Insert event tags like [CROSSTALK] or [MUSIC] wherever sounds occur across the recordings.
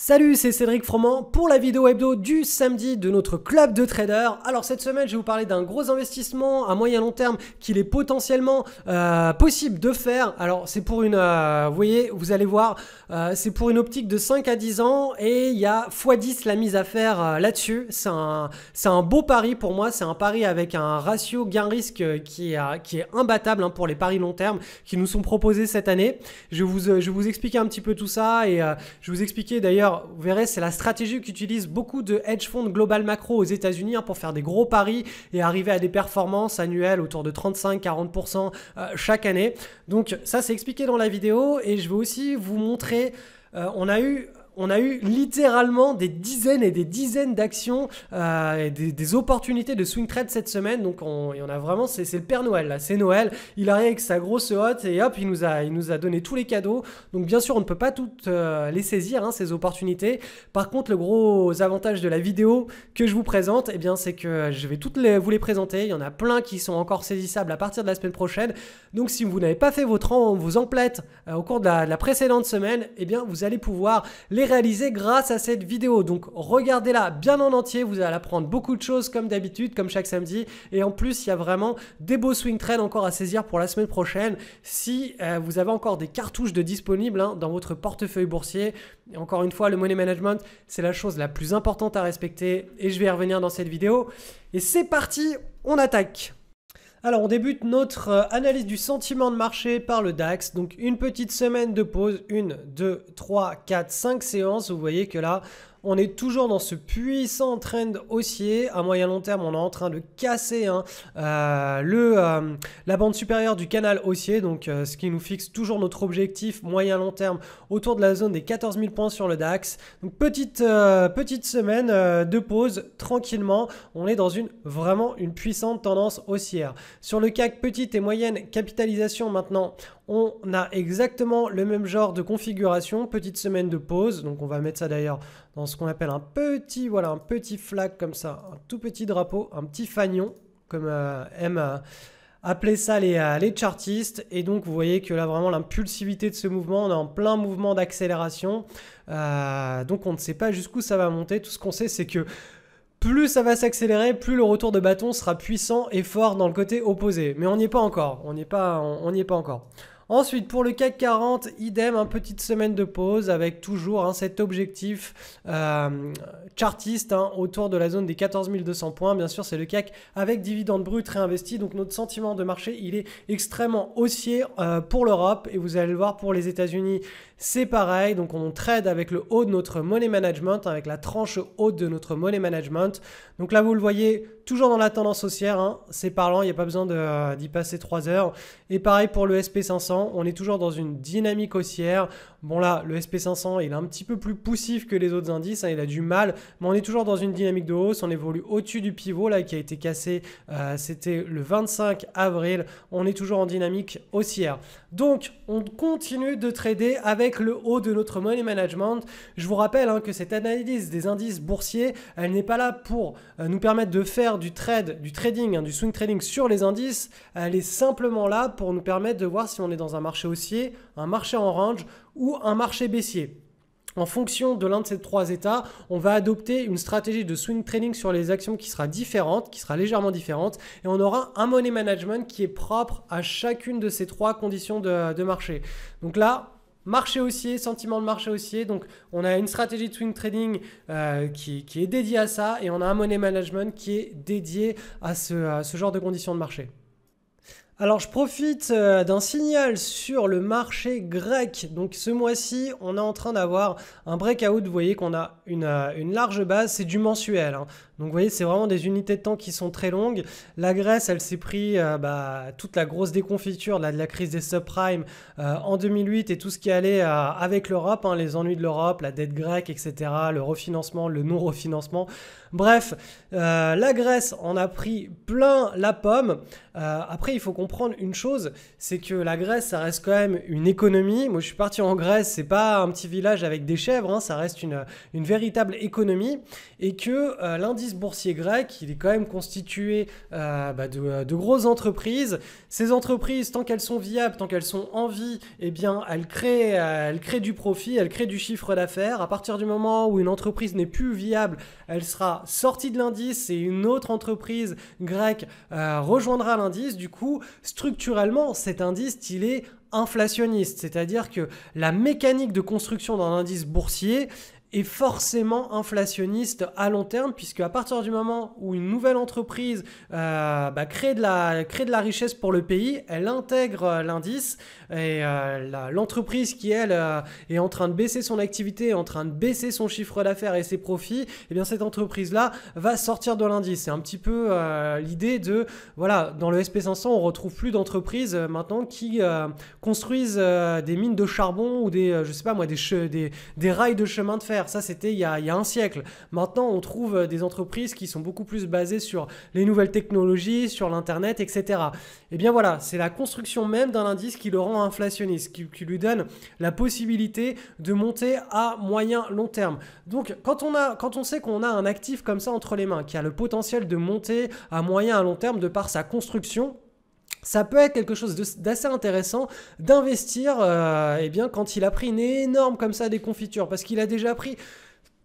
Salut, c'est Cédric Froment pour la vidéo hebdo du samedi de notre club de traders. Alors cette semaine, je vais vous parler d'un gros investissement à moyen long terme qu'il est potentiellement euh, possible de faire. Alors c'est pour une, euh, vous voyez, vous allez voir, euh, c'est pour une optique de 5 à 10 ans et il y a x10 la mise à faire là-dessus. C'est un, un beau pari pour moi, c'est un pari avec un ratio gain-risque qui, est, qui est imbattable hein, pour les paris long terme qui nous sont proposés cette année. Je vous, je vous expliquer un petit peu tout ça et je vous expliquer d'ailleurs vous verrez, c'est la stratégie qu'utilisent beaucoup de hedge funds global macro aux États-Unis hein, pour faire des gros paris et arriver à des performances annuelles autour de 35-40% euh, chaque année. Donc ça, c'est expliqué dans la vidéo et je vais aussi vous montrer. Euh, on a eu on a eu littéralement des dizaines et des dizaines d'actions, euh, et des, opportunités de swing trade cette semaine. Donc on, y en a vraiment, c'est le Père Noël là, c'est Noël. Il arrive avec sa grosse hotte et hop, il nous a, il nous a donné tous les cadeaux. Donc bien sûr, on ne peut pas toutes euh, les saisir hein, ces opportunités. Par contre, le gros avantage de la vidéo que je vous présente, et eh bien c'est que je vais toutes les, vous les présenter. Il y en a plein qui sont encore saisissables à partir de la semaine prochaine. Donc si vous n'avez pas fait votre vos emplettes euh, au cours de la, précédente semaine, et eh bien vous allez pouvoir les réalisé grâce à cette vidéo. Donc regardez-la bien en entier, vous allez apprendre beaucoup de choses comme d'habitude, comme chaque samedi. Et en plus, il y a vraiment des beaux swing trades encore à saisir pour la semaine prochaine. Si euh, vous avez encore des cartouches de disponibles hein, dans votre portefeuille boursier, et encore une fois, le money management, c'est la chose la plus importante à respecter et je vais y revenir dans cette vidéo. Et c'est parti, on attaque alors on débute notre euh, analyse du sentiment de marché par le DAX. Donc une petite semaine de pause, une, deux, trois, quatre, cinq séances. Vous voyez que là on est toujours dans ce puissant trend haussier. À moyen long terme, on est en train de casser hein, euh, le, euh, la bande supérieure du canal haussier, donc euh, ce qui nous fixe toujours notre objectif moyen long terme autour de la zone des 14 000 points sur le DAX. Donc petite, petite semaine de pause tranquillement. On est dans une vraiment une puissante tendance haussière. Sur le CAC, petite et moyenne capitalisation maintenant, on a exactement le même genre de configuration. Petite semaine de pause, donc on va mettre ça d'ailleurs dans ce qu'on appelle un petit, voilà, un petit flag comme ça, un tout petit drapeau, un petit fanion, comme euh, aiment euh, appeler ça les, euh, les chartistes. Et donc vous voyez que là vraiment l'impulsivité de ce mouvement, on est en plein mouvement d'accélération. donc on ne sait pas jusqu'où ça va monter. Tout ce qu'on sait c'est que plus ça va s'accélérer, plus le retour de bâton sera puissant et fort dans le côté opposé. Mais on n'y est pas encore, on n'y on, est pas encore. Ensuite, pour le CAC 40, idem, une petite semaine de pause avec toujours hein, cet objectif euh, chartiste hein, autour de la zone des 14 200 points. Bien sûr, c'est le CAC avec dividendes brut réinvesti Donc notre sentiment de marché, il est extrêmement haussier euh, pour l'Europe et vous allez le voir pour les États-Unis, c'est pareil. Donc on trade avec le haut de notre money management, hein, avec la tranche haute de notre money management. Donc là, vous le voyez toujours dans la tendance haussière. c'est parlant, il n'y a pas besoin d'y passer 3 heures. Et pareil pour le SP500 on est toujours dans une dynamique haussière. Bon là, le SP500, il est un petit peu plus poussif que les autres indices, hein, il a du mal, mais on est toujours dans une dynamique de hausse, on évolue au-dessus du pivot là qui a été cassé, euh, c'était le 25 avril, on est toujours en dynamique haussière. Donc, on continue de trader avec le haut de notre money management. Je vous rappelle hein, que cette analyse des indices boursiers, elle n'est pas là pour euh, nous permettre de faire du trade, du trading, hein, du swing trading sur les indices, elle est simplement là pour nous permettre de voir si on est dans un marché haussier, un marché en range ou un marché baissier. En fonction de l'un de ces trois états, on va adopter une stratégie de swing trading sur les actions qui sera différente, qui sera légèrement différente, et on aura un money management qui est propre à chacune de ces trois conditions de, marché. Donc là, marché haussier, sentiment de marché haussier. Donc, on a une stratégie de swing trading euh, qui, est dédiée à ça et on a un money management qui est dédié à ce genre de conditions de marché. Alors je profite euh, d'un signal sur le marché grec. Donc ce mois-ci, on est en train d'avoir un breakout. Vous voyez qu'on a une, euh, large base, c'est du mensuel. Hein. Donc vous voyez, c'est vraiment des unités de temps qui sont très longues. La Grèce, elle s'est pris euh, bah, toute la grosse déconfiture là, de la crise des subprimes euh, en 2008 et tout ce qui allait euh, avec l'Europe, hein, les ennuis de l'Europe, la dette grecque, etc., le refinancement, le non-refinancement. Bref, la Grèce en a pris plein la pomme. après, il faut comprendre une chose, c'est que la Grèce, ça reste quand même une économie. Moi, je suis parti en Grèce, c'est pas un petit village avec des chèvres, hein, ça reste une, une véritable économie. Et que l'indice boursier grec, il est quand même constitué euh, bah, euh, de, grosses entreprises. Ces entreprises, tant qu'elles sont viables, tant qu'elles sont en vie, eh bien, elles créent, euh, elles créent du profit, elles créent du chiffre d'affaires. À partir du moment où une entreprise n'est plus viable, elle sera sortie de l'indice et une autre entreprise grecque rejoindra l'indice. Du coup, structurellement, cet indice, il est inflationniste, c'est-à-dire que la mécanique de construction d'un indice boursier, est forcément inflationniste à long terme, puisque à partir du moment où une nouvelle entreprise euh, bah, crée de la richesse pour le pays, elle intègre euh, l'indice, et euh, l'entreprise qui, elle, euh, est en train de baisser son activité, en train de baisser son chiffre d'affaires et ses profits, et eh bien cette entreprise-là va sortir de l'indice. C'est un petit peu euh, l'idée de, voilà, dans le SP500, on retrouve plus d'entreprises maintenant qui construisent des mines de charbon ou des, je sais pas moi, des, des, des, rails de chemin de fer. Ça, c'était il, y a un siècle. Maintenant, on trouve des entreprises qui sont beaucoup plus basées sur les nouvelles technologies, sur l'Internet, etc. Et eh bien voilà, c'est la construction même d'un indice qui le rend inflationniste, qui, lui donne la possibilité de monter à moyen long terme. Donc quand on, a, quand on sait qu'on a un actif comme ça entre les mains, qui a le potentiel de monter à moyen à long terme de par sa construction, ça peut être quelque chose d'assez intéressant d'investir euh, eh bien quand il a pris une énorme comme ça des confitures parce qu'il a déjà pris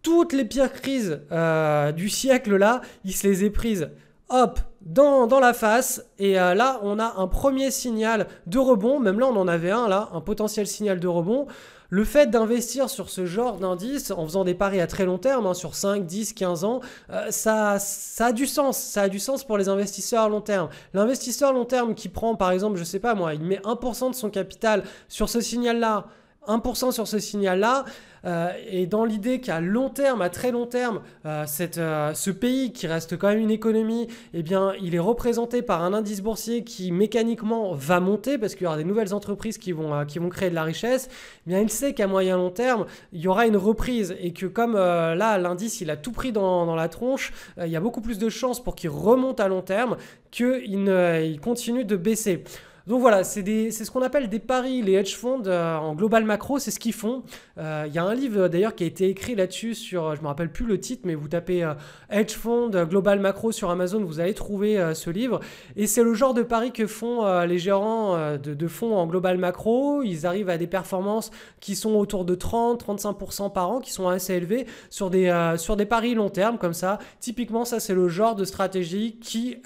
toutes les pires crises euh, du siècle là, il se les est prises hop, dans, dans, la face. Et euh, là, on a un premier signal de rebond. Même là, on en avait un, là, un potentiel signal de rebond. Le fait d'investir sur ce genre d'indice en faisant des paris à très long terme, hein, sur 5, 10, 15 ans, euh, ça, ça a du sens. Ça a du sens pour les investisseurs à long terme. L'investisseur à long terme qui prend, par exemple, je sais pas moi, il met 1% de son capital sur ce signal-là. 1% sur ce signal-là. Euh, et dans l'idée qu'à long terme, à très long terme, euh, cette, euh, ce pays qui reste quand même une économie, eh bien, il est représenté par un indice boursier qui mécaniquement va monter parce qu'il y aura des nouvelles entreprises qui vont, qui vont créer de la richesse. Eh bien, il sait qu'à moyen long terme, il y aura une reprise et que comme là, l'indice, il a tout pris dans, la tronche, il y a beaucoup plus de chances pour qu'il remonte à long terme qu'il il continue de baisser. Donc voilà, c'est ce qu'on appelle des paris. Les hedge funds euh, en global macro, c'est ce qu'ils font. Euh, il y a un livre euh, d'ailleurs qui a été écrit là-dessus sur, je me rappelle plus le titre, mais vous tapez hedge fund global macro sur Amazon, vous allez trouver ce livre. Et c'est le genre de paris que font les gérants de, fonds en global macro. Ils arrivent à des performances qui sont autour de 30-35% par an, qui sont assez élevées sur des, sur des paris long terme comme ça. Typiquement, ça c'est le genre de stratégie qui,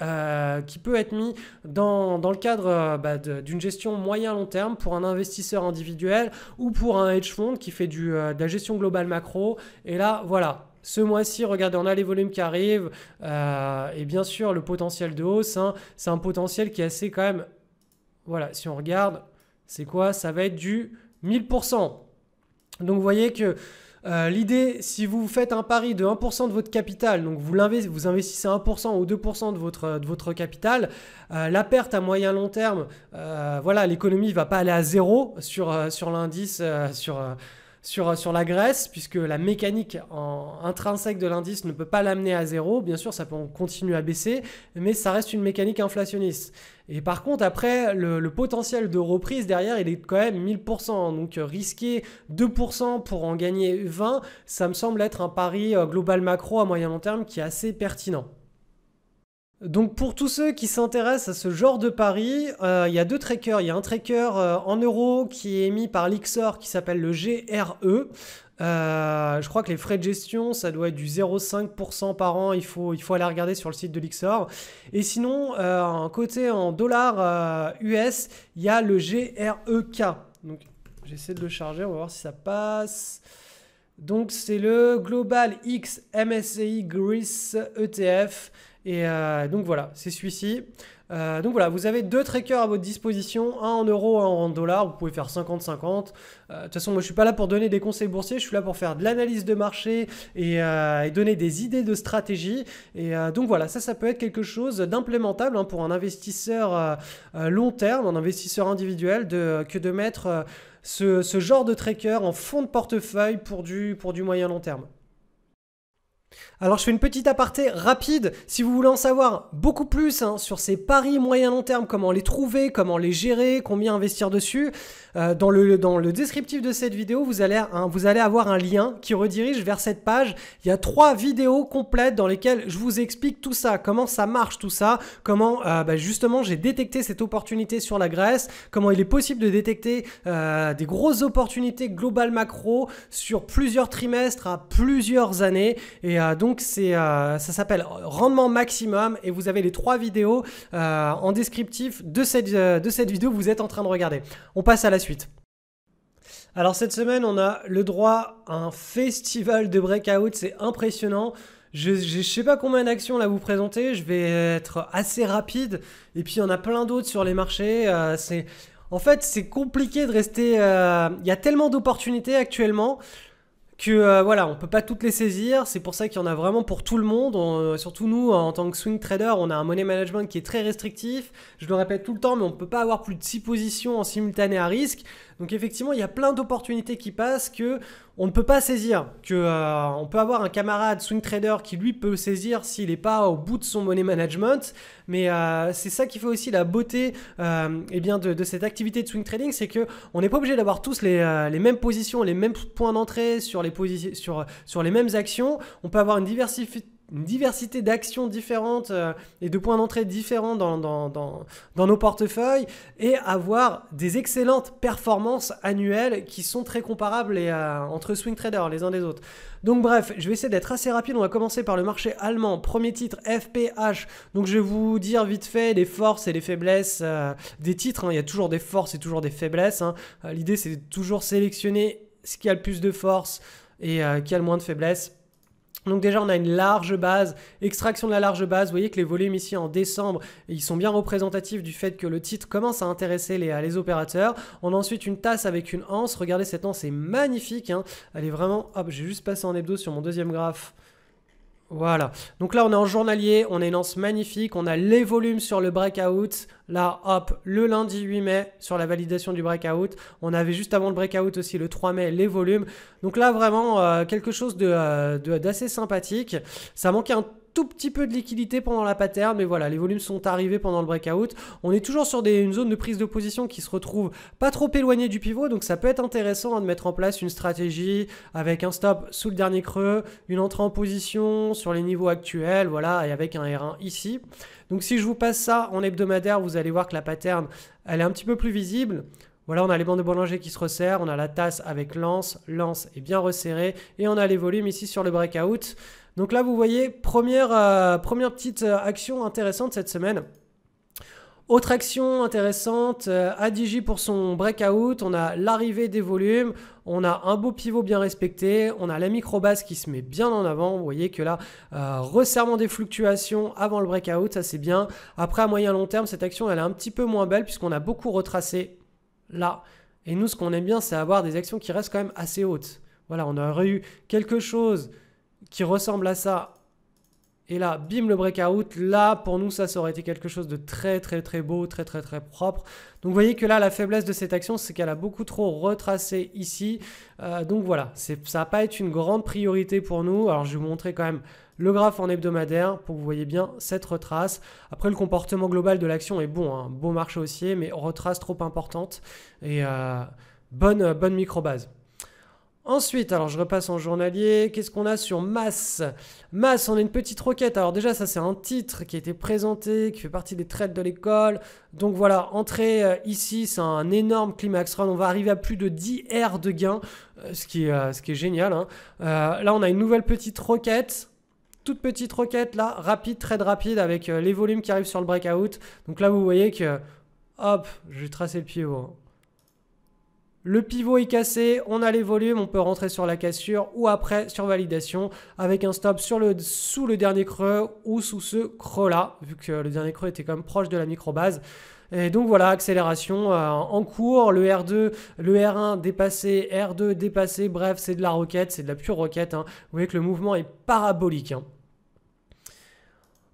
qui peut être mis dans, le cadre bah, bah, d'une gestion moyen-long terme pour un investisseur individuel ou pour un hedge fund qui fait du, euh, de la gestion globale macro. Et là, voilà, ce mois-ci, regardez, on a les volumes qui arrivent. Euh, et bien sûr, le potentiel de hausse, hein. c'est un potentiel qui est assez quand même... Voilà, si on regarde, c'est quoi Ça va être du 1000%. Donc vous voyez que euh, l'idée, si vous faites un pari de 1% de votre capital, donc vous, investissez, vous investissez 1% ou 2% de votre, de votre capital, euh, la perte à moyen long terme, euh, voilà, l'économie ne va pas aller à zéro sur, sur l'indice, sur euh, sur, la Grèce, puisque la mécanique intrinsèque de l'indice ne peut pas l'amener à zéro. Bien sûr, ça peut continuer à baisser, mais ça reste une mécanique inflationniste. Et par contre, après, le, potentiel de reprise derrière, il est quand même 1000%. Donc euh, risquer 2% pour en gagner 20, ça me semble être un pari euh, global macro à moyen long terme qui est assez pertinent. Donc pour tous ceux qui s'intéressent à ce genre de pari, euh, il y a deux trackers. Il y a un tracker euh, en euros qui est émis par l'XOR qui s'appelle le GRE. Euh, je crois que les frais de gestion, ça doit être du 0,5% par an. Il faut, il faut aller regarder sur le site de l'XOR. Et sinon, en côté en dollars US, il y a le GREK. Donc j'essaie de le charger, on va voir si ça passe. Donc c'est le Global X MSCI Greece ETF. Et euh, donc voilà, c'est celui-ci. Euh, donc voilà, vous avez deux trackers à votre disposition, un en euros, un en dollars, vous pouvez faire 50-50. Euh, de toute façon, moi je suis pas là pour donner des conseils boursiers, je suis là pour faire de l'analyse de marché et, donner des idées de stratégie. Et donc voilà, ça, ça peut être quelque chose d'implémentable hein, pour un investisseur long terme, un investisseur individuel, de, que de mettre ce, genre de tracker en fond de portefeuille pour du, pour du moyen long terme. Alors je fais une petite aparté rapide, si vous voulez en savoir beaucoup plus hein, sur ces paris moyen-long terme, comment les trouver, comment les gérer, combien investir dessus, euh, dans, le, dans le descriptif de cette vidéo, vous allez, hein, vous allez avoir un lien qui redirige vers cette page. Il y a trois vidéos complètes dans lesquelles je vous explique tout ça, comment ça marche tout ça, comment euh, bah, justement j'ai détecté cette opportunité sur la Grèce, comment il est possible de détecter euh, des grosses opportunités globales macro sur plusieurs trimestres à plusieurs années. Et euh, donc euh, ça s'appelle Rendement Maximum et vous avez les trois vidéos euh, en descriptif de cette, vidéo que vous êtes en train de regarder. On passe à la suite. Alors cette semaine, on a le droit à un festival de breakout, c'est impressionnant. Je, ne sais pas combien d'actions là vous présenter, je vais être assez rapide. Et puis il y en a plein d'autres sur les marchés. en fait, c'est compliqué de rester. Il y a tellement d'opportunités actuellement que euh, voilà, on peut pas toutes les saisir. C'est pour ça qu'il y en a vraiment pour tout le monde. Euh, surtout nous, en tant que swing trader, on a un money management qui est très restrictif. Je le répète tout le temps, mais on peut pas avoir plus de 6 positions en simultané à risque. Donc effectivement, il y a plein d'opportunités qui passent que on ne peut pas saisir que euh, on peut avoir un camarade swing trader qui lui peut saisir s'il n'est pas au bout de son money management mais euh, c'est ça qui fait aussi la beauté euh, eh bien de, cette activité de swing trading c'est que on n'est pas obligé d'avoir tous les, mêmes positions les mêmes points d'entrée sur les sur sur les mêmes actions on peut avoir une diversification une diversité d'actions différentes euh, et de points d'entrée différents dans, nos portefeuilles et avoir des excellentes performances annuelles qui sont très comparables euh, entre swing traders les uns des autres. Donc bref, je vais essayer d'être assez rapide. On va commencer par le marché allemand. Premier titre, FPH. Donc je vais vous dire vite fait les forces et les faiblesses euh, des titres. Hein. Il y a toujours des forces et toujours des faiblesses. Hein. L'idée c'est toujours sélectionner ce qui a le plus de force et qui a le moins de faiblesses donc déjà, on a une large base, extraction de la large base. Vous voyez que les volumes ici en décembre, ils sont bien représentatifs du fait que le titre commence à intéresser les, opérateurs. On a ensuite une tasse avec une anse. Regardez cette anse, c'est magnifique. Hein. Elle est vraiment... Hop, j'ai juste passé en hebdo sur mon deuxième graphe. Voilà. Donc là, on est en journalier, on est une lance magnifique, on a les volumes sur le breakout. Là, hop, le lundi 8 mai, sur la validation du breakout. On avait juste avant le breakout aussi, le 3 mai, les volumes. Donc là, vraiment, euh, quelque chose d'assez euh, de, d'assez sympathique. Ça manquait un tout petit peu de liquidité pendant la pattern », mais voilà, les volumes sont arrivés pendant le breakout. On est toujours sur une zone de prise de position qui se retrouve pas trop éloignée du pivot, donc ça peut être intéressant hein, de mettre en place une stratégie avec un stop sous le dernier creux, une entrée en position sur les niveaux actuels, voilà, et avec un R1 ici. Donc si je vous passe ça en hebdomadaire, vous allez voir que la pattern, elle est un petit peu plus visible. Voilà, on a les bandes de Bollinger qui se resserrent, on a la tasse avec lance, lance est bien resserrée, et on a les volumes ici sur le breakout. Donc là, vous voyez, première, euh, petite euh, action intéressante cette semaine. Autre action intéressante, à euh, pour son breakout, on a l'arrivée des volumes, on a un beau pivot bien respecté, on a la microbase qui se met bien en avant, vous voyez que là, resserrement des fluctuations avant le breakout, ça c'est bien. Après, à moyen long terme, cette action, elle est un petit peu moins belle puisqu'on a beaucoup retracé là. Et nous, ce qu'on aime bien, c'est avoir des actions qui restent quand même assez hautes. Voilà, on aurait eu quelque chose qui ressemble à ça. Et là, bim, le breakout. Là, pour nous, ça, ça aurait été quelque chose de très, très, très beau, très, très, très propre. Donc, vous voyez que là, la faiblesse de cette action, c'est qu'elle a beaucoup trop retracé ici. Euh, donc, voilà, ça n'a pas été une grande priorité pour nous. Alors, je vais vous montrer quand même le graphe en hebdomadaire pour que vous voyez bien cette retrace. Après, le comportement global de l'action est bon, un hein. beau marché haussier, mais retrace trop importante et euh, bonne, bonne microbase. Ensuite, alors je repasse en journalier. Qu'est-ce qu'on a sur masse Masse, on a une petite roquette, Alors déjà, ça c'est un titre qui a été présenté, qui fait partie des trades de l'école. Donc voilà, entrée euh, ici, c'est un énorme climax run. On va arriver à plus de 10 R de gain, euh, euh, ce, qui est, génial. Hein. là, on a une nouvelle petite roquette, toute petite roquette là, rapide, trade rapide, avec les volumes qui arrivent sur le breakout. Donc là, vous voyez que, hop, vais tracé le pivot. Hein. Le pivot est cassé, on a les volumes, on peut rentrer sur la cassure ou après sur validation avec un stop sur le, sous le dernier creux ou sous ce creux-là, vu que le dernier creux était quand même proche de la micro-base. Et donc voilà, accélération euh, en cours, le R2, le R1 dépassé, R2 dépassé, bref, c'est de la roquette, c'est de la pure roquette. Hein. Vous voyez que le mouvement est parabolique. Hein.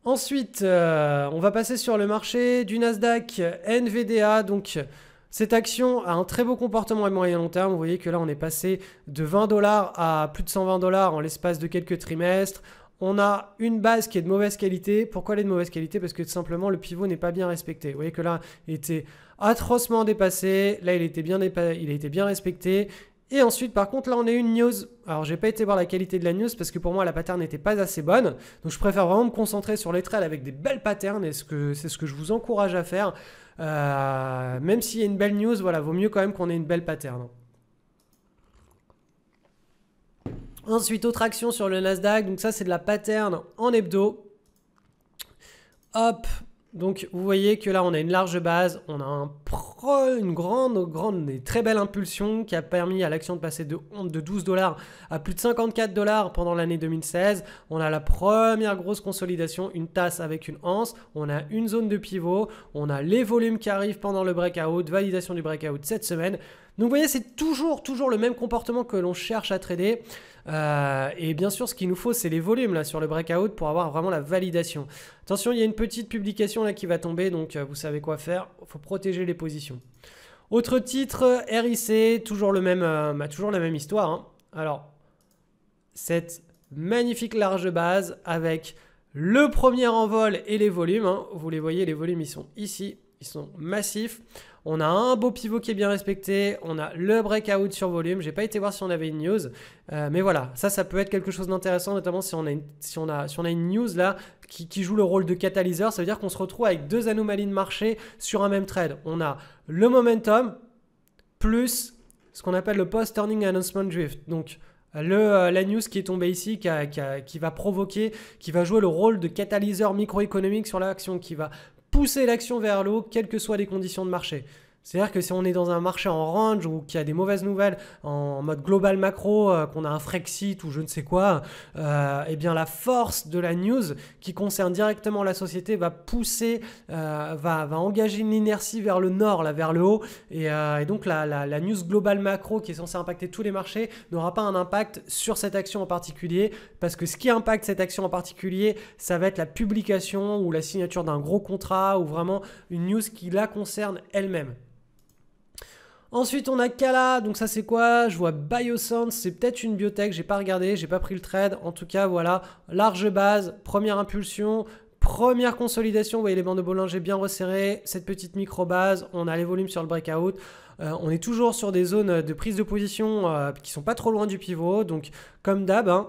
Ensuite, euh, on va passer sur le marché du Nasdaq, NVDA, donc... Cette action a un très beau comportement à moyen long terme. Vous voyez que là, on est passé de 20 dollars à plus de 120 dollars en l'espace de quelques trimestres. On a une base qui est de mauvaise qualité. Pourquoi elle est de mauvaise qualité Parce que tout simplement, le pivot n'est pas bien respecté. Vous voyez que là, il était atrocement dépassé. Là, il, était bien il a été bien respecté. Et ensuite, par contre, là, on a une news. Alors, j'ai pas été voir la qualité de la news parce que pour moi, la pattern n'était pas assez bonne. Donc, je préfère vraiment me concentrer sur les trades avec des belles patterns et c'est ce que je vous encourage à faire. Euh, même s'il y a une belle news, voilà, vaut mieux quand même qu'on ait une belle pattern. Ensuite, autre action sur le Nasdaq. Donc ça, c'est de la pattern en hebdo. Hop, donc vous voyez que là on a une large base, on a une grande, grande et très belle impulsion qui a permis à l'action de passer de, de 12 dollars à plus de 54 dollars pendant l'année 2016. On a la première grosse consolidation, une tasse avec une anse, on a une zone de pivot, on a les volumes qui arrivent pendant le breakout, validation du breakout cette semaine. Donc vous voyez c'est toujours, toujours le même comportement que l'on cherche à trader. Euh, et bien sûr, ce qu'il nous faut, c'est les volumes là sur le breakout pour avoir vraiment la validation. Attention, il y a une petite publication là qui va tomber, donc euh, vous savez quoi faire. Il faut protéger les positions. Autre titre, RIC, toujours, le même, euh, bah, toujours la même histoire. Hein. Alors, cette magnifique large base avec le premier envol et les volumes. Hein. Vous les voyez, les volumes, ils sont ici, ils sont massifs. On a un beau pivot qui est bien respecté. On a le breakout sur volume. J'ai pas été voir si on avait une news. Euh, mais voilà, ça, ça peut être quelque chose d'intéressant, notamment si on, a une, si, on a, si on a une news là qui, joue le rôle de catalyseur. Ça veut dire qu'on se retrouve avec deux anomalies de marché sur un même trade. On a le momentum plus ce qu'on appelle le post-turning announcement drift. Donc, le, euh, la news qui est tombée ici, qui, qui, va provoquer, qui va jouer le rôle de catalyseur microéconomique sur l'action, qui va pousser l'action vers l'eau, quelles que soient les conditions de marché. C'est-à-dire que si on est dans un marché en range ou qu'il y a des mauvaises nouvelles en mode global macro, euh, qu'on a un Frexit ou je ne sais quoi, euh, eh bien la force de la news qui concerne directement la société va pousser, euh, va, engager une inertie vers le nord, là, vers le haut. Et, donc la, la, news global macro qui est censée impacter tous les marchés n'aura pas un impact sur cette action en particulier parce que ce qui impacte cette action en particulier, ça va être la publication ou la signature d'un gros contrat ou vraiment une news qui la concerne elle-même. Ensuite, on a Kala. Donc ça, c'est quoi Je vois Biosense. C'est peut-être une biotech. J'ai pas regardé. J'ai pas pris le trade. En tout cas, voilà. Large base. Première impulsion. Première consolidation, vous voyez les bandes de Bollinger bien resserrées, cette petite micro-base, on a les volumes sur le breakout, euh, on est toujours sur des zones de prise de position euh, qui sont pas trop loin du pivot, donc comme d'hab, hein,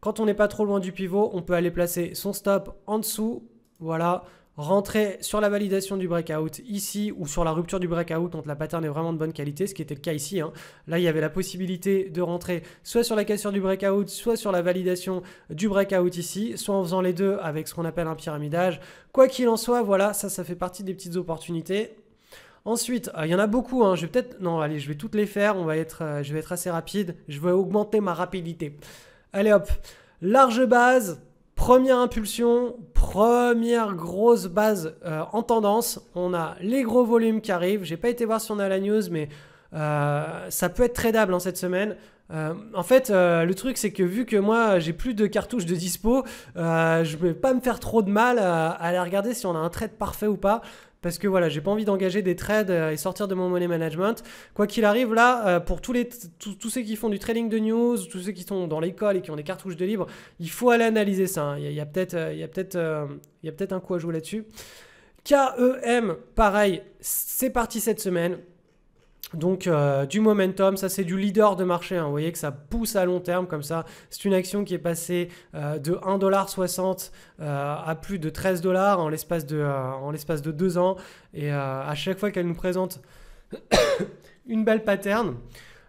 quand on n'est pas trop loin du pivot, on peut aller placer son stop en dessous, voilà, rentrer sur la validation du breakout ici ou sur la rupture du breakout quand la pattern est vraiment de bonne qualité, ce qui était le cas ici. Hein. Là, il y avait la possibilité de rentrer soit sur la cassure du breakout, soit sur la validation du breakout ici, soit en faisant les deux avec ce qu'on appelle un pyramidage. Quoi qu'il en soit, voilà, ça, ça fait partie des petites opportunités. Ensuite, ah, il y en a beaucoup, hein. je vais peut-être... Non, allez, je vais toutes les faire, on va être, euh, je vais être assez rapide, je vais augmenter ma rapidité. Allez hop, large base, Première impulsion, première grosse base euh, en tendance. On a les gros volumes qui arrivent. J'ai pas été voir si on a la news, mais euh, ça peut être tradable en hein, cette semaine. Euh, en fait, euh, le truc, c'est que vu que moi, j'ai plus de cartouches de dispo, euh, je vais pas me faire trop de mal à, aller regarder si on a un trade parfait ou pas. Parce que voilà, j'ai pas envie d'engager des trades et sortir de mon money management. Quoi qu'il arrive, là, pour tous, les, tous ceux qui font du trading de news, tous ceux qui sont dans l'école et qui ont des cartouches de libre, il faut aller analyser ça. Hein. Il y a, peut-être peut un coup à jouer là-dessus. KEM, pareil, c'est parti cette semaine. Donc euh, du momentum, ça c'est du leader de marché, hein. vous voyez que ça pousse à long terme comme ça. C'est une action qui est passée euh, de 1,60$ euh, à plus de 13$ en l'espace de, en l'espace de 2 ans. Et à chaque fois qu'elle nous présente [COUGHS] une belle pattern,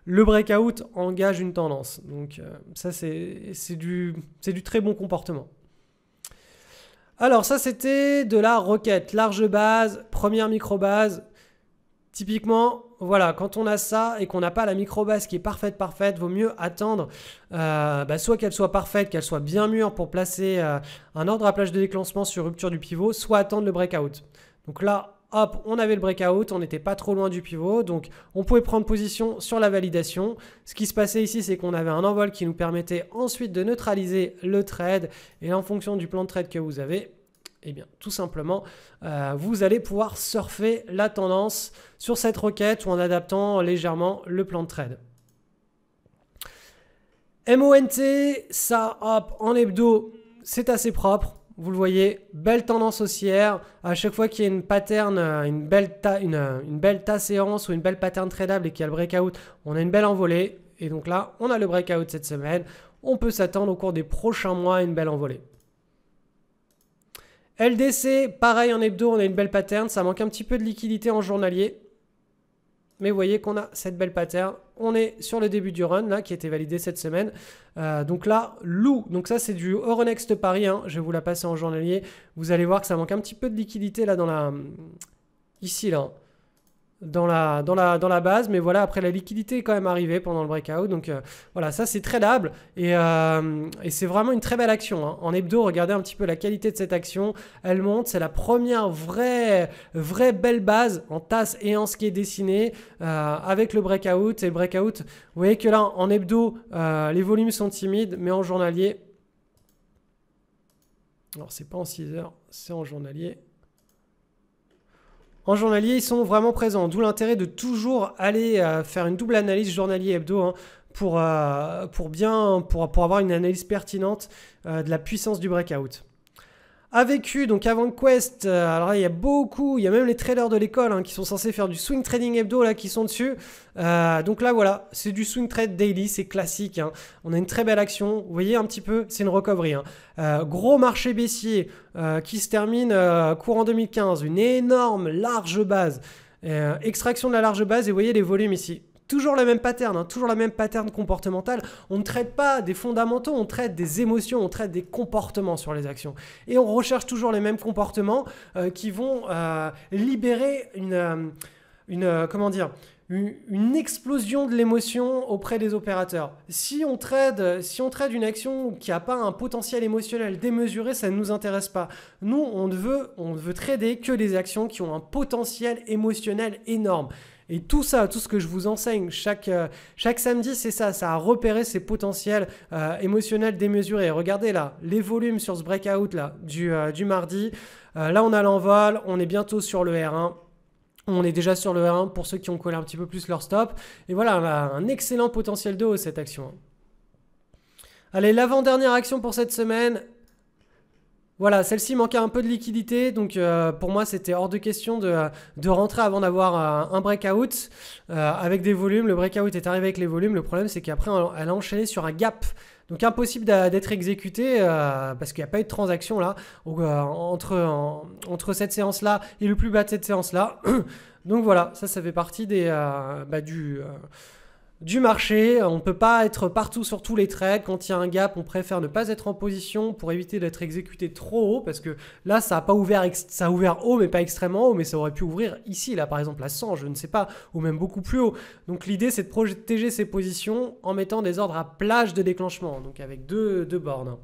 le breakout engage une tendance. Donc ça c'est du, du très bon comportement. Alors ça c'était de la roquette, large base, première micro base. Typiquement, voilà, quand on a ça et qu'on n'a pas la microbasse qui est parfaite, parfaite, vaut mieux attendre euh, bah, soit qu'elle soit parfaite, qu'elle soit bien mûre pour placer euh, un ordre à plage de déclenchement sur rupture du pivot, soit attendre le breakout. Donc là, hop, on avait le breakout, on n'était pas trop loin du pivot, donc on pouvait prendre position sur la validation. Ce qui se passait ici, c'est qu'on avait un envol qui nous permettait ensuite de neutraliser le trade, et en fonction du plan de trade que vous avez, eh bien, tout simplement, euh, vous allez pouvoir surfer la tendance sur cette requête ou en adaptant légèrement le plan de trade. MONT, ça hop, en hebdo, c'est assez propre. Vous le voyez, belle tendance haussière. À chaque fois qu'il y a une pattern, euh, euh, une belle, tasse, une, belle ta séance ou une belle pattern tradable et qu'il y a le breakout, on a une belle envolée. Et donc là, on a le breakout cette semaine. On peut s'attendre au cours des prochains mois à une belle envolée. LDC, pareil en hebdo, on a une belle pattern. Ça manque un petit peu de liquidité en journalier. Mais vous voyez qu'on a cette belle pattern. On est sur le début du run, là, qui a été validé cette semaine. Euh, donc là, loup. Donc ça, c'est du Euronext Paris. Hein. Je vais vous la passer en journalier. Vous allez voir que ça manque un petit peu de liquidité, là, dans la... Hum, ici, là dans la, dans, la, dans la base. Mais voilà, après, la liquidité est quand même arrivée pendant le breakout. Donc euh, voilà, ça, c'est tradable. Et, euh, et c'est vraiment une très belle action. Hein. En hebdo, regardez un petit peu la qualité de cette action. Elle monte. C'est la première vraie, vraie belle base en tasse et en ce qui est dessiné euh, avec le breakout. Et le breakout, vous voyez que là, en hebdo, les volumes sont timides, mais en journalier... Alors, c'est pas en 6 heures, c'est en journalier. En journalier, ils sont vraiment présents, d'où l'intérêt de toujours aller euh, faire une double analyse journalier hebdo hein, pour, euh, pour, bien, pour, pour avoir une analyse pertinente euh, de la puissance du breakout a vécu donc avant Quest. Euh, alors il y a beaucoup, il y a même les trailers de l'école hein, qui sont censés faire du swing trading hebdo là qui sont dessus. Euh, donc là, voilà, c'est du swing trade daily, c'est classique. Hein. On a une très belle action. Vous voyez un petit peu, c'est une recovery. Hein. Euh, gros marché baissier qui se termine courant 2015, une énorme large base, extraction de la large base et vous voyez les volumes ici toujours le même pattern, hein, toujours le même pattern comportemental. On ne traite pas des fondamentaux, on traite des émotions, on traite des comportements sur les actions. Et on recherche toujours les mêmes comportements euh, qui vont euh, libérer une, euh, une comment dire, une explosion de l'émotion auprès des opérateurs. Si on trade, si on une action qui n'a pas un potentiel émotionnel démesuré, ça ne nous intéresse pas. Nous, on ne veut, on veut trader que les actions qui ont un potentiel émotionnel énorme. Et tout ça, tout ce que je vous enseigne chaque, euh, samedi, c'est ça, ça a repéré ses potentiels euh, émotionnels démesurés. Regardez là, les volumes sur ce breakout là du, euh, mardi. là, on a l'envol, on est bientôt sur le R1. On est déjà sur le R1 pour ceux qui ont collé un petit peu plus leur stop. Et voilà, on a un excellent potentiel de hausse cette action. Allez, l'avant-dernière action pour cette semaine, voilà, celle-ci manquait un peu de liquidité, donc euh, pour moi c'était hors de question de, euh, rentrer avant d'avoir euh, un breakout avec des volumes. Le breakout est arrivé avec les volumes, le problème c'est qu'après elle a enchaîné sur un gap. Donc impossible d'être exécuté parce qu'il n'y a pas eu de transaction là entre, entre cette séance là et le plus bas de cette séance là. [CLEARS THROAT] donc voilà, ça ça fait partie des, bah, du du marché. On ne peut pas être partout sur tous les trades. Quand il y a un gap, on préfère ne pas être en position pour éviter d'être exécuté trop haut parce que là, ça a ouvert, a ouvert haut, mais pas extrêmement haut, mais ça aurait pu ouvrir ici, là, par exemple, à 100, je ne sais pas, ou même beaucoup plus haut. Donc l'idée, c'est de protéger ses positions en mettant des ordres à plage de déclenchement, donc avec deux, deux bornes.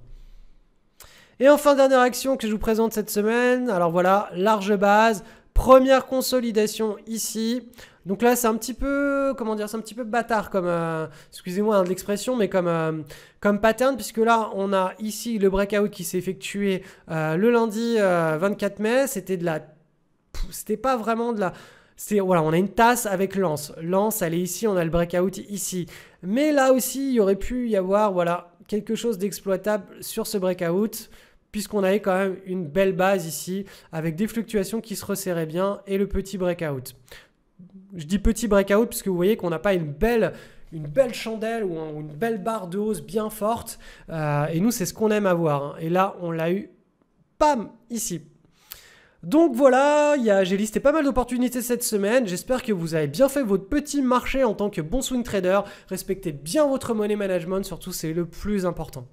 Et enfin, dernière action que je vous présente cette semaine. Alors voilà, large base. Première consolidation ici. Donc là, c'est un petit peu, comment dire, c'est un petit peu bâtard comme, euh, excusez-moi hein, l'expression, mais comme, euh, comme pattern, puisque là, on a ici le breakout qui s'est effectué euh, le lundi 24 mai. C'était de la, c'était pas vraiment de la, voilà, on a une tasse avec Lance. Lance, elle est ici, on a le breakout ici. Mais là aussi, il y aurait pu y avoir, voilà, quelque chose d'exploitable sur ce breakout puisqu'on avait quand même une belle base ici avec des fluctuations qui se resserraient bien et le petit breakout je dis petit breakout puisque vous voyez qu'on n'a pas une belle chandelle ou une belle barre de hausse bien forte. Euh, et nous, c'est ce qu'on aime avoir. Hein. Et là, on l'a eu, pam, ici. Donc voilà, j'ai listé pas mal d'opportunités cette semaine. J'espère que vous avez bien fait votre petit marché en tant que bon swing trader. Respectez bien votre money management, surtout c'est le plus important.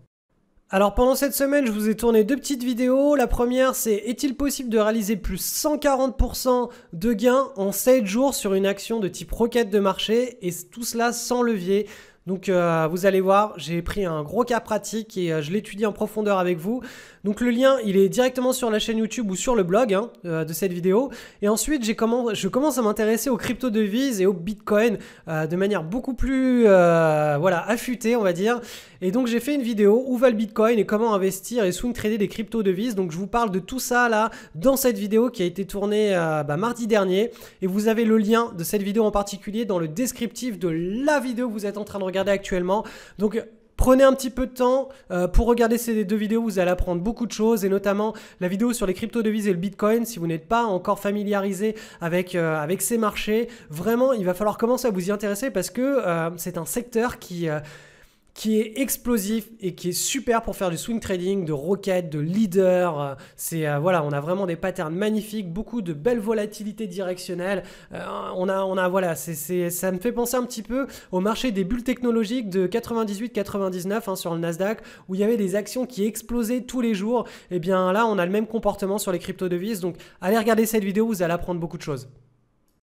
Alors pendant cette semaine, je vous ai tourné deux petites vidéos. La première, c'est est-il possible de réaliser plus 140% de gains en 7 jours sur une action de type roquette de marché et tout cela sans levier. Donc euh, vous allez voir, j'ai pris un gros cas pratique et euh, je l'étudie en profondeur avec vous. Donc le lien, il est directement sur la chaîne YouTube ou sur le blog hein, euh, de cette vidéo. Et ensuite, je commence à m'intéresser aux crypto-devises et au Bitcoin euh, de manière beaucoup plus euh, voilà, affûtée, on va dire. Et donc j'ai fait une vidéo où va le Bitcoin et comment investir et swing trader des crypto-devises. Donc je vous parle de tout ça là dans cette vidéo qui a été tournée bah, mardi dernier. Et vous avez le lien de cette vidéo en particulier dans le descriptif de la vidéo que vous êtes en train de regarder actuellement. Donc Prenez un petit peu de temps euh, pour regarder ces deux vidéos, vous allez apprendre beaucoup de choses et notamment la vidéo sur les crypto-devises et le Bitcoin. Si vous n'êtes pas encore familiarisé avec, euh, avec ces marchés, vraiment, il va falloir commencer à vous y intéresser parce que euh, c'est un secteur qui qui est explosif et qui est super pour faire du swing trading, de rockets, de leader. Euh, c'est euh, voilà, on a vraiment des patterns magnifiques, beaucoup de belles volatilités directionnelles. Euh, on a, on a voilà, c'est, ça me fait penser un petit peu au marché des bulles technologiques de 98-99 hein, sur le Nasdaq où il y avait des actions qui explosaient tous les jours. Et eh bien là, on a le même comportement sur les crypto devises. Donc allez regarder cette vidéo, vous allez apprendre beaucoup de choses.